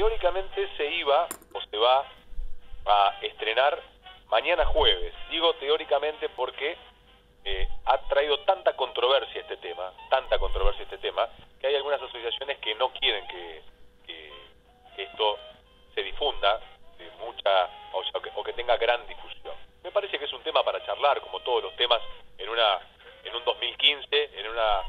Teóricamente se iba o se va a estrenar mañana jueves. Digo teóricamente porque eh, ha traído tanta controversia este tema, tanta controversia este tema, que hay algunas asociaciones que no quieren que, esto se difunda mucha o, que, o, que, tenga gran difusión. Me parece que es un tema para charlar, como todos los temas en una en un 2015, en una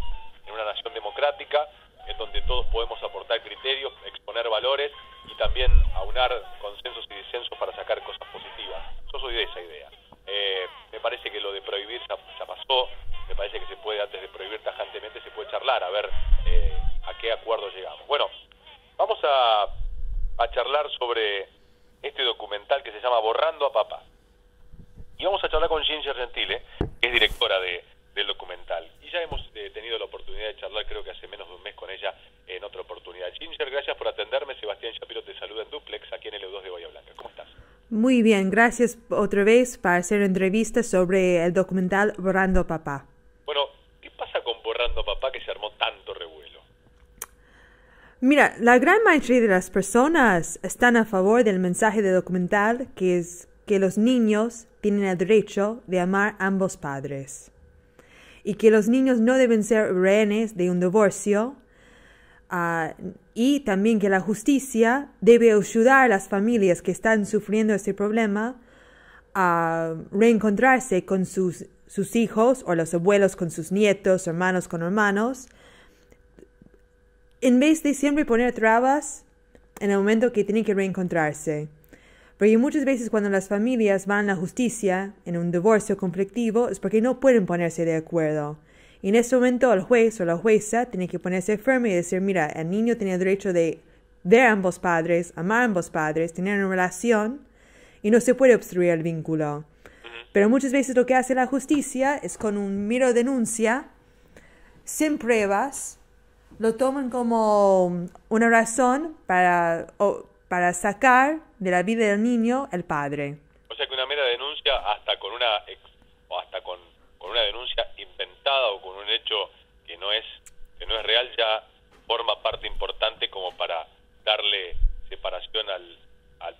en una nación democrática en donde todos podemos aportar criterios, exponer valores y también aunar consensos y disensos para sacar cosas positivas. Yo soy de esa idea. Eh, me parece que lo de prohibir ya, pasó, me parece que se puede, antes de prohibir tajantemente, se puede charlar, a ver eh, a qué acuerdo llegamos. Bueno, vamos a, a charlar sobre este documental que se llama Borrando a Papá. Y vamos a charlar con Ginger Gentile, que es directora de, del documental ya hemos eh, tenido la oportunidad de charlar, creo que hace menos de un mes con ella en otra oportunidad. Ginger, gracias por atenderme. Sebastián Shapiro te saluda en Duplex, aquí en el E2 de Bahía Blanca. ¿Cómo estás? Muy bien, gracias otra vez para hacer entrevistas sobre el documental Borrando Papá. Bueno, ¿qué pasa con Borrando Papá que se armó tanto revuelo? Mira, la gran mayoría de las personas están a favor del mensaje del documental que es que los niños tienen el derecho de amar a ambos padres y que los niños no deben ser rehenes de un divorcio. Ah, y también que la justicia debe ayudar a las familias que están sufriendo este problema a reencontrarse con sus, sus hijos o los abuelos con sus nietos, hermanos con hermanos, en vez de siempre poner trabas en el momento que tienen que reencontrarse. Pero muchas veces cuando las familias van a la justicia en un divorcio conflictivo es porque no pueden ponerse de acuerdo. Y en ese momento el juez o la jueza tiene que ponerse firme y decir, mira, el niño tiene derecho de ver a ambos padres, amar a ambos padres, tener una relación y no se puede obstruir el vínculo. Pero muchas veces lo que hace la justicia es con un miro denuncia, sin pruebas, lo toman como una razón para, para sacar de la vida del niño el padre. O sea que una mera denuncia, hasta con una hasta con, una denuncia inventada o con un hecho que no es que no es real, ya forma parte importante como para darle separación al,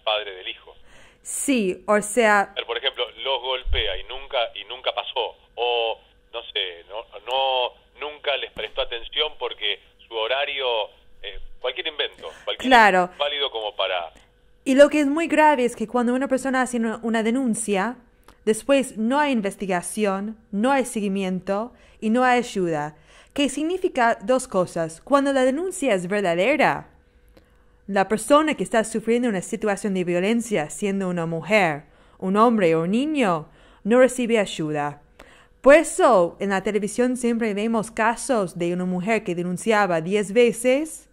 padre del hijo. Sí, o sea. Por ejemplo, los golpea y nunca y nunca pasó o no sé, no, nunca les prestó atención porque su horario eh, cualquier invento. Cualquier, claro. Y lo que es muy grave es que cuando una persona hace una denuncia, después no hay investigación, no hay seguimiento y no hay ayuda, que significa dos cosas. Cuando la denuncia es verdadera, la persona que está sufriendo una situación de violencia, siendo una mujer, un hombre o un niño, no recibe ayuda. Por eso, en la televisión siempre vemos casos de una mujer que denunciaba 10 veces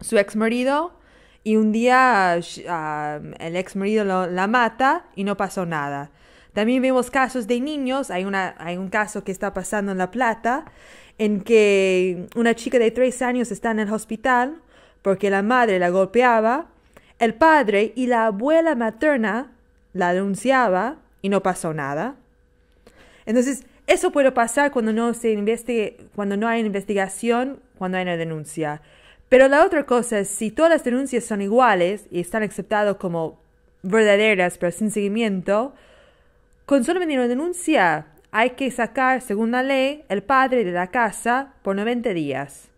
su ex marido y un día el ex marido la mata y no pasó nada. También vemos casos de niños, hay, una, hay un caso que está pasando en La Plata, en que una chica de tres años está en el hospital porque la madre la golpeaba, el padre y la abuela materna la denunciaba y no pasó nada. Entonces, eso puede pasar cuando no, se investigue, cuando no hay investigación, cuando hay una denuncia. Pero la otra cosa es, si todas las denuncias son iguales y están aceptadas como verdaderas pero sin seguimiento, con solo venir una denuncia hay que sacar, según la ley, el padre de la casa por 90 días.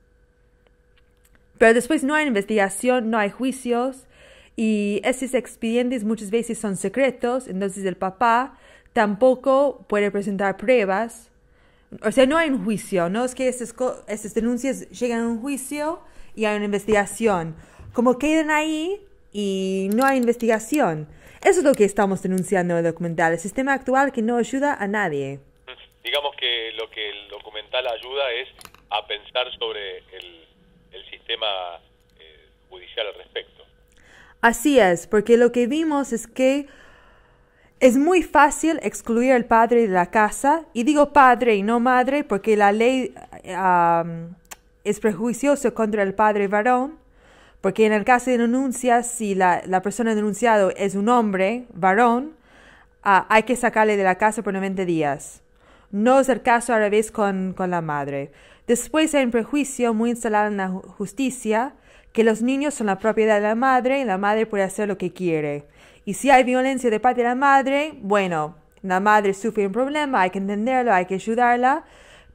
Pero después no hay investigación, no hay juicios y esos expedientes muchas veces son secretos, entonces el papá tampoco puede presentar pruebas. O sea, no hay un juicio, no es que estas denuncias lleguen a un juicio y hay una investigación. Como quedan ahí y no hay investigación. Eso es lo que estamos denunciando en el documental, el sistema actual que no ayuda a nadie. Digamos que lo que el documental ayuda es a pensar sobre el, sistema eh, judicial al respecto. Así es, porque lo que vimos es que es muy fácil excluir al padre de la casa, y digo padre y no madre porque la ley ah, es prejuicioso contra el padre varón, porque en el caso de denuncia, si la, persona denunciado es un hombre, varón, ah, hay que sacarle de la casa por 90 días. No es el caso a revés con, con la madre. Después hay un prejuicio muy instalado en la justicia, que los niños son la propiedad de la madre y la madre puede hacer lo que quiere. Y si hay violencia de parte de la madre, bueno, la madre sufre un problema, hay que entenderlo, hay que ayudarla,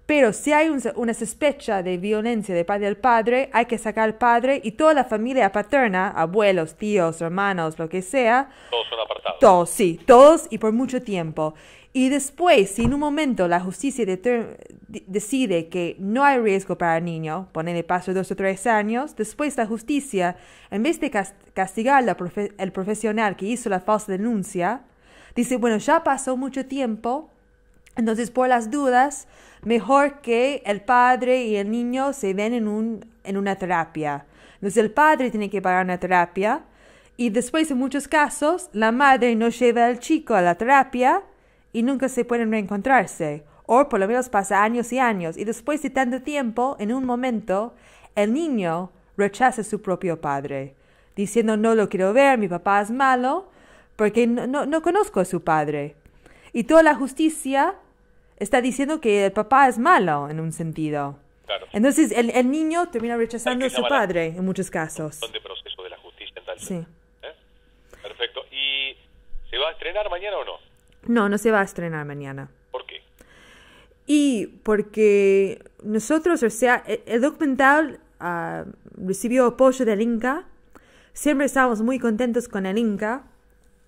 pero si hay una sospecha de violencia de parte del padre, hay que sacar al padre y toda la familia paterna, abuelos, tíos, hermanos, lo que sea. Todos son apartados. Todos, sí, todos y por mucho tiempo. Y después, si en un momento la justicia decide que no hay riesgo para el niño, ponerle paso dos o tres años, después la justicia, en vez de castigar al profesional que hizo la falsa denuncia, dice, bueno, ya pasó mucho tiempo, entonces, por las dudas, mejor que el padre y el niño se ven en, un, en una terapia. Entonces, el padre tiene que pagar una terapia y después, en muchos casos, la madre no lleva al chico a la terapia y nunca se pueden reencontrarse. O por lo menos pasa años y años. Y después de tanto tiempo, en un momento, el niño rechaza a su propio padre, diciendo no lo quiero ver, mi papá es malo, porque no, no conozco a su padre. Y toda la justicia está diciendo que el papá es malo en un sentido. Entonces el, el, niño termina rechazando a su padre en muchos casos. proceso de la justicia Sí. ¿eh? Perfecto. ¿Y se va a estrenar mañana o no? No, no se va a estrenar mañana. ¿Por qué? Y porque nosotros, o sea, e, el, documental ah, recibió apoyo del Inca. Siempre estábamos muy contentos con el Inca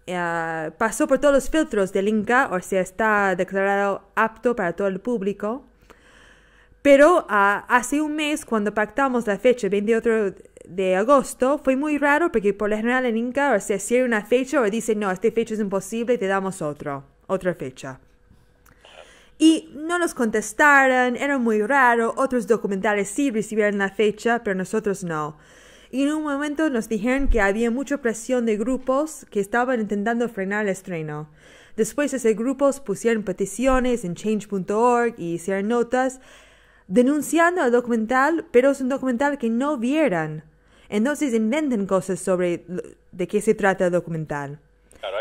eh, pasó por todos los filtros del Inca, o sea, está declarado apto para todo el público. Pero ah, hace un mes, cuando pactamos la fecha, 28 de agosto, fue muy raro porque por lo general en Inca, o sea, cierra una fecha o dice, no, esta fecha es imposible, te damos otro, otra fecha. Y no nos contestaron, era muy raro, otros documentales sí recibieron la fecha, pero nosotros no. Y en un momento nos dijeron que había mucha presión de grupos que estaban intentando frenar el estreno. Después esos grupos pusieron peticiones en change.org y hicieron notas denunciando el documental, pero es un documental que no vieran. Entonces inventen cosas sobre de qué se trata el documental.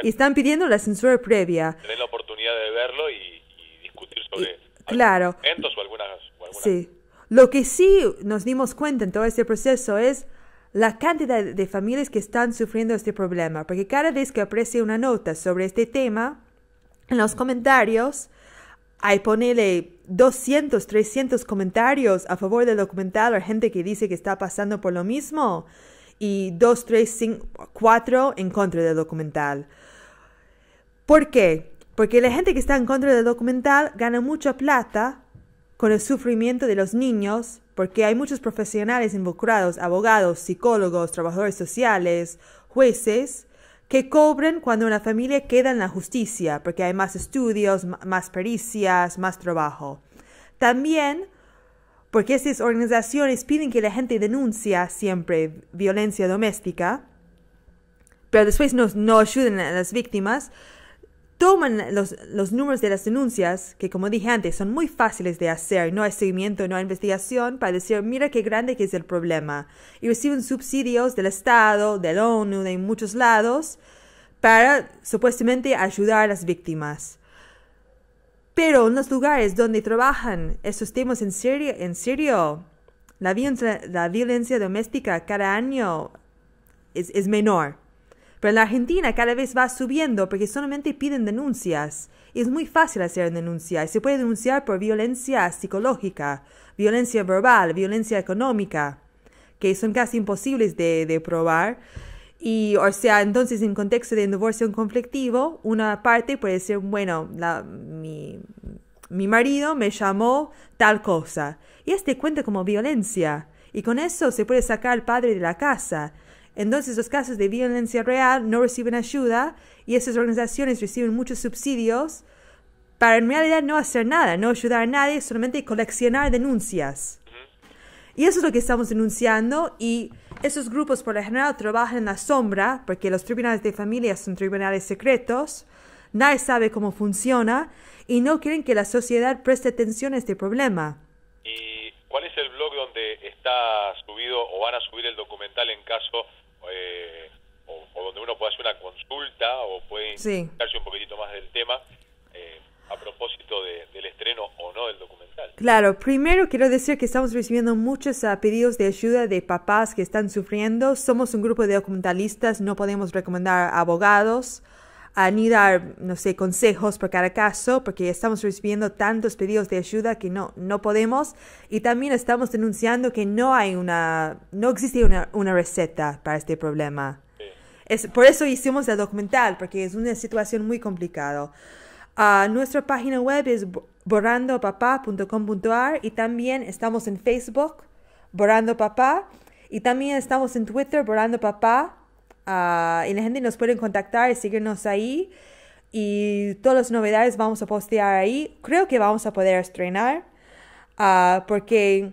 y están pidiendo la censura previa. Tener la oportunidad de verlo y, discutir sobre claro. o algunas, o Sí. Lo que sí nos dimos cuenta en todo este proceso es la cantidad de familias que están sufriendo este problema, porque cada vez que aparece una nota sobre este tema, en los comentarios, hay ponerle 200, 300 comentarios a favor del documental, hay gente que dice que está pasando por lo mismo, y 2, 3, 4 en contra del documental. ¿Por qué? Porque la gente que está en contra del documental gana mucha plata con el sufrimiento de los niños, porque hay muchos profesionales involucrados, abogados, psicólogos, trabajadores sociales, jueces, que cobran cuando una familia queda en la justicia, porque hay más estudios, más pericias, más trabajo. También porque estas organizaciones piden que la gente denuncia siempre violencia doméstica, pero después no, no ayuden a las víctimas, toman los, los, números de las denuncias, que como dije antes, son muy fáciles de hacer, no hay seguimiento, no hay investigación, para decir, mira qué grande que es el problema. Y reciben subsidios del Estado, de la ONU, de muchos lados, para supuestamente ayudar a las víctimas. Pero en los lugares donde trabajan esos temas en serio, en serio la, violencia, la violencia doméstica cada año es, es menor. Pero en la Argentina cada vez va subiendo porque solamente piden denuncias. es muy fácil hacer denuncias. Se puede denunciar por violencia psicológica, violencia verbal, violencia económica, que son casi imposibles de, probar. Y, o sea, entonces en contexto de divorcio conflictivo, una parte puede decir, bueno, mi, mi marido me llamó tal cosa. Y este cuenta como violencia. Y con eso se puede sacar al padre de la casa. Entonces los casos de violencia real no reciben ayuda y esas organizaciones reciben muchos subsidios para en realidad no hacer nada, no ayudar a nadie, solamente coleccionar denuncias. Y eso es lo que estamos denunciando y esos grupos por lo general trabajan en la sombra porque los tribunales de familia son tribunales secretos, nadie sabe cómo funciona y no quieren que la sociedad preste atención a este problema. ¿Y cuál es el blog donde está van a subir el documental en caso eh, o, donde uno pueda hacer una consulta o puede interesarse un poquitito más del tema eh, a propósito del estreno o no del documental. Claro, primero quiero decir que estamos recibiendo muchos ah, pedidos de ayuda de papás que están sufriendo. Somos un grupo de documentalistas, no podemos recomendar abogados a ni dar, no sé, consejos por cada caso, porque estamos recibiendo tantos pedidos de ayuda que no, no podemos. Y también estamos denunciando que no hay una, no existe una, una receta para este problema. Es, por eso hicimos el documental, porque es una situación muy complicada. a ah, nuestra página web es borrandopapá.com.ar y también estamos en Facebook, Borrando Papá, y también estamos en Twitter, Borrando Papá y la gente nos pueden contactar, seguirnos ahí. Y todas las novedades vamos a postear ahí. Creo que vamos a poder estrenar. Ah, porque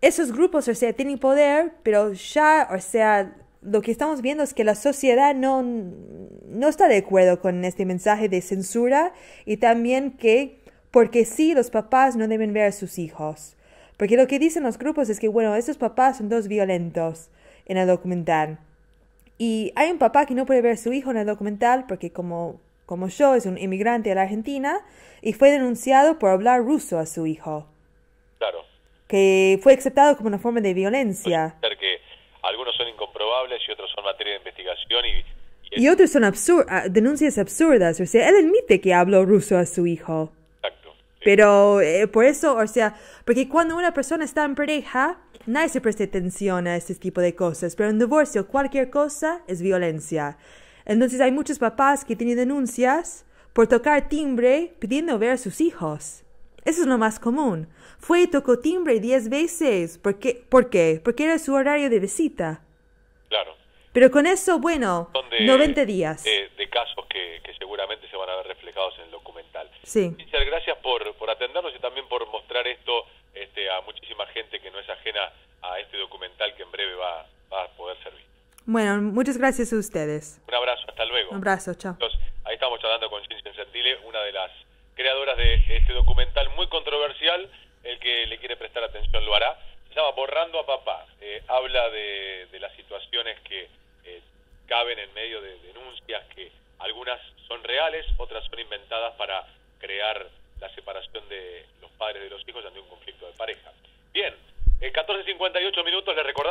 esos grupos, o sea, tienen poder, pero ya, o sea, lo que estamos viendo es que la sociedad no, no está de acuerdo con este mensaje de censura y también que, porque sí, los papás no deben ver a sus hijos. Porque lo que dicen los grupos es que, bueno, esos papás son dos violentos en el documental. Y hay un papá que no puede ver a su hijo en el documental porque como, como yo es un inmigrante a la Argentina y fue denunciado por hablar ruso a su hijo. Claro. Que fue aceptado como una forma de violencia. que algunos son incomprobables y otros son materia de investigación y... otros son ah, denuncias absurdas. O sea, él admite que habló ruso a su hijo. Exacto. Pero eh, por eso, o sea, porque cuando una persona está en pareja, nadie se presta atención a este tipo de cosas, pero en divorcio cualquier cosa es violencia. Entonces hay muchos papás que tienen denuncias por tocar timbre pidiendo ver a sus hijos. Eso es lo más común. Fue y tocó timbre diez veces. ¿Por qué? ¿Por qué? Porque era su horario de visita. Claro. Pero con eso, bueno, 90 días. Eh, de, casos que, seguramente se van a ver reflejados en el documental. Sí. Muchas gracias por atendernos y también por mostrar esto este, a muchísima gente que no es ajena a este documental que en breve va, a poder servir. Bueno, muchas gracias a ustedes. Un abrazo, hasta luego. Un abrazo, chao. ahí estamos hablando con Cinzia Sentile, una de las creadoras de este documental muy controversial. El que le quiere prestar atención lo hará. Se llama Borrando a Papá. Eh, habla de, las situaciones que eh, caben en medio de denuncias que algunas son reales, otras son inventadas para crear la separación de los padres de los hijos ante un conflicto de pareja. Bien, 14.58 minutos, le recordamos.